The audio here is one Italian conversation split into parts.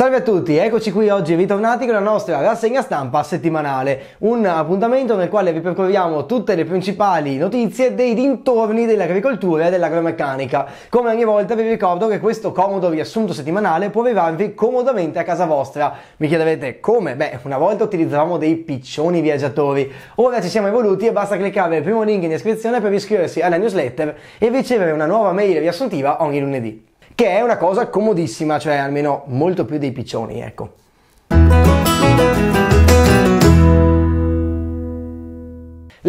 Salve a tutti, eccoci qui oggi ritornati con la nostra rassegna stampa settimanale, un appuntamento nel quale vi percorriamo tutte le principali notizie dei dintorni dell'agricoltura e dell'agromeccanica. Come ogni volta vi ricordo che questo comodo riassunto settimanale può arrivarvi comodamente a casa vostra. Mi chiederete come? Beh, una volta utilizzavamo dei piccioni viaggiatori, ora ci siamo evoluti e basta cliccare il primo link in descrizione per iscriversi alla newsletter e ricevere una nuova mail riassuntiva ogni lunedì che è una cosa comodissima, cioè almeno molto più dei piccioni, ecco.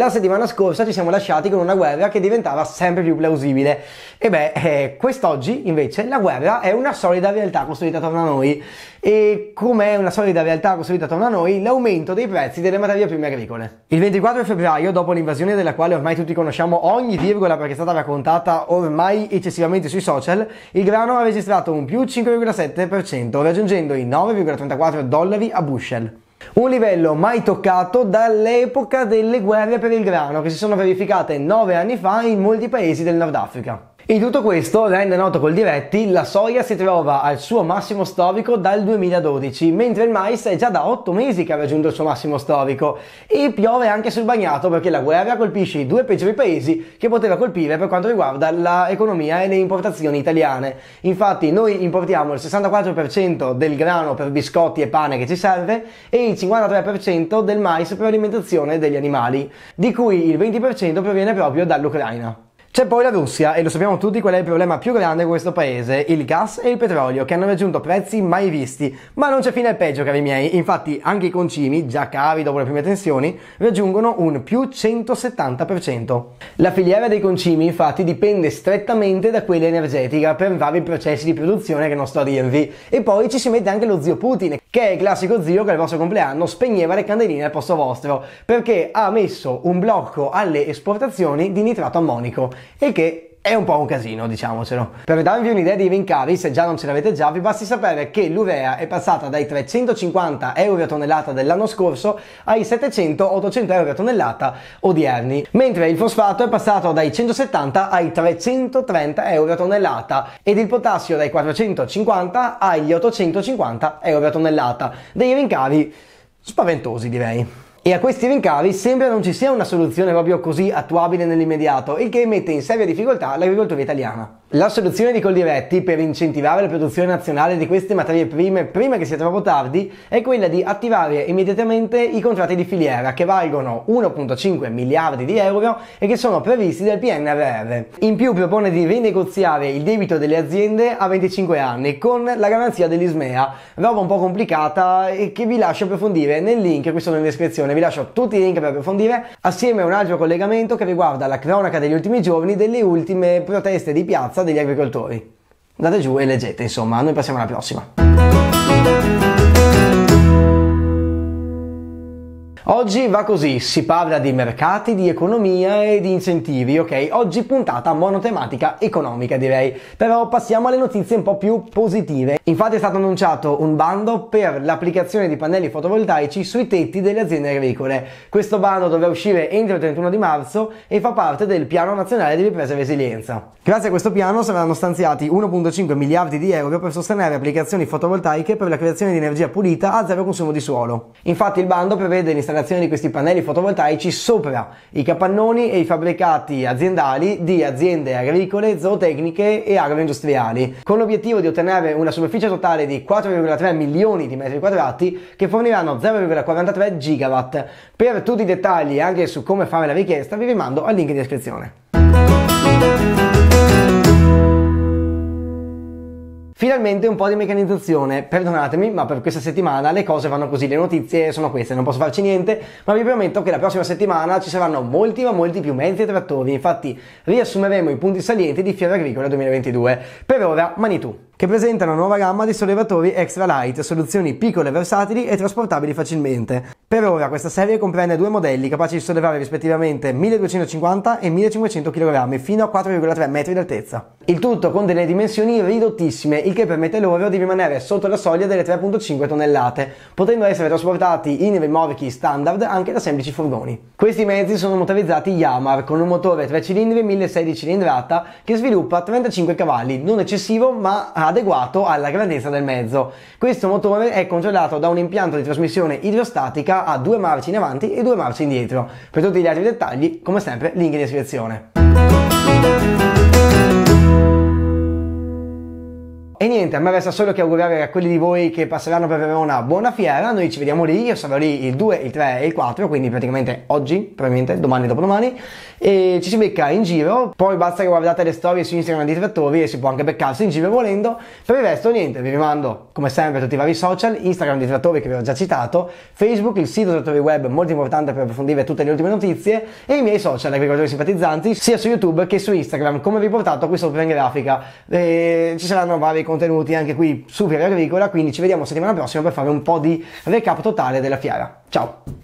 La settimana scorsa ci siamo lasciati con una guerra che diventava sempre più plausibile. E beh, eh, quest'oggi invece la guerra è una solida realtà costruita attorno a noi. E com'è una solida realtà costruita attorno a noi? L'aumento dei prezzi delle materie prime agricole. Il 24 febbraio, dopo l'invasione della quale ormai tutti conosciamo ogni virgola perché è stata raccontata ormai eccessivamente sui social, il grano ha registrato un più 5,7%, raggiungendo i 9,34 dollari a bushel. Un livello mai toccato dall'epoca delle guerre per il grano che si sono verificate nove anni fa in molti paesi del Nord Africa. In tutto questo rende noto col diretti la soia si trova al suo massimo storico dal 2012, mentre il mais è già da 8 mesi che ha raggiunto il suo massimo storico e piove anche sul bagnato perché la guerra colpisce i due peggiori paesi che poteva colpire per quanto riguarda l'economia e le importazioni italiane. Infatti noi importiamo il 64% del grano per biscotti e pane che ci serve e il 53% del mais per alimentazione degli animali, di cui il 20% proviene proprio dall'Ucraina. C'è poi la Russia e lo sappiamo tutti qual è il problema più grande di questo paese, il gas e il petrolio che hanno raggiunto prezzi mai visti, ma non c'è fine al peggio cari miei, infatti anche i concimi, già cari dopo le prime tensioni, raggiungono un più 170%. La filiera dei concimi infatti dipende strettamente da quella energetica per vari processi di produzione che non sto a dirvi e poi ci si mette anche lo zio Putin che è il classico zio che al vostro compleanno spegneva le candeline al posto vostro perché ha messo un blocco alle esportazioni di nitrato ammonico, e che è un po' un casino, diciamocelo. Per darvi un'idea dei rincari, se già non ce l'avete già, vi basti sapere che l'urea è passata dai 350 euro a tonnellata dell'anno scorso ai 700-800 euro a tonnellata odierni, mentre il fosfato è passato dai 170 ai 330 euro a tonnellata ed il potassio dai 450 agli 850 euro a tonnellata. Dei rincari spaventosi, direi e a questi rincari sembra non ci sia una soluzione proprio così attuabile nell'immediato, il che mette in seria difficoltà l'agricoltura italiana. La soluzione di Coldiretti per incentivare la produzione nazionale di queste materie prime prima che sia troppo tardi è quella di attivare immediatamente i contratti di filiera che valgono 1.5 miliardi di euro e che sono previsti dal PNRR. In più propone di rinegoziare il debito delle aziende a 25 anni con la garanzia dell'ISMEA, roba un po' complicata e che vi lascio approfondire nel link qui sotto in descrizione, vi lascio tutti i link per approfondire assieme a un altro collegamento che riguarda la cronaca degli ultimi giorni delle ultime proteste di piazza protesta degli agricoltori. Andate giù e leggete, insomma, noi passiamo alla prossima. Oggi va così, si parla di mercati, di economia e di incentivi, ok? Oggi puntata monotematica economica direi, però passiamo alle notizie un po' più positive. Infatti è stato annunciato un bando per l'applicazione di pannelli fotovoltaici sui tetti delle aziende agricole. Questo bando doveva uscire entro il 31 di marzo e fa parte del Piano Nazionale di Ripresa e Resilienza. Grazie a questo piano saranno stanziati 1.5 miliardi di euro per sostenere applicazioni fotovoltaiche per la creazione di energia pulita a zero consumo di suolo. Infatti il bando prevede l'installazione l'installazione di questi pannelli fotovoltaici sopra i capannoni e i fabbricati aziendali di aziende agricole, zootecniche e agroindustriali, con l'obiettivo di ottenere una superficie totale di 4,3 milioni di metri quadrati che forniranno 0,43 gigawatt. Per tutti i dettagli anche su come fare la richiesta vi rimando al link in descrizione. finalmente un po' di meccanizzazione. Perdonatemi, ma per questa settimana le cose vanno così, le notizie sono queste, non posso farci niente, ma vi prometto che la prossima settimana ci saranno molti ma molti più mezzi e trattori. Infatti riassumeremo i punti salienti di Fiera Agricola 2022. Per ora, mani tu che presenta una nuova gamma di sollevatori extra light, soluzioni piccole, versatili e trasportabili facilmente. Per ora questa serie comprende due modelli capaci di sollevare rispettivamente 1250 e 1500 kg fino a 4,3 metri d'altezza. Il tutto con delle dimensioni ridottissime, il che permette loro di rimanere sotto la soglia delle 3,5 tonnellate, potendo essere trasportati in rimorchi standard anche da semplici furgoni. Questi mezzi sono motorizzati Yamar con un motore 3 cilindri 1.6 cilindrata che sviluppa 35 cavalli, non eccessivo ma ha adeguato alla grandezza del mezzo. Questo motore è controllato da un impianto di trasmissione idrostatica a due marce in avanti e due marce indietro. Per tutti gli altri dettagli, come sempre, link in descrizione. E niente, a me resta solo che augurare a quelli di voi che passeranno per avere una buona fiera. Noi ci vediamo lì, io sarò lì il 2, il 3 e il 4, quindi praticamente oggi, probabilmente domani e dopodomani. E ci si becca in giro. Poi basta che guardate le storie su Instagram dei trattori e si può anche beccarsi in giro volendo. Per il resto, niente, vi rimando come sempre a tutti i vari social: Instagram dei trattori che vi ho già citato, Facebook, il sito trattori web molto importante per approfondire tutte le ultime notizie, e i miei social agricoltori simpatizzanti, sia su YouTube che su Instagram, come riportato qui sopra in grafica. E ci saranno vari contenuti anche qui su Fiera agricola, quindi ci vediamo settimana prossima per fare un po' di recap totale della fiera. Ciao!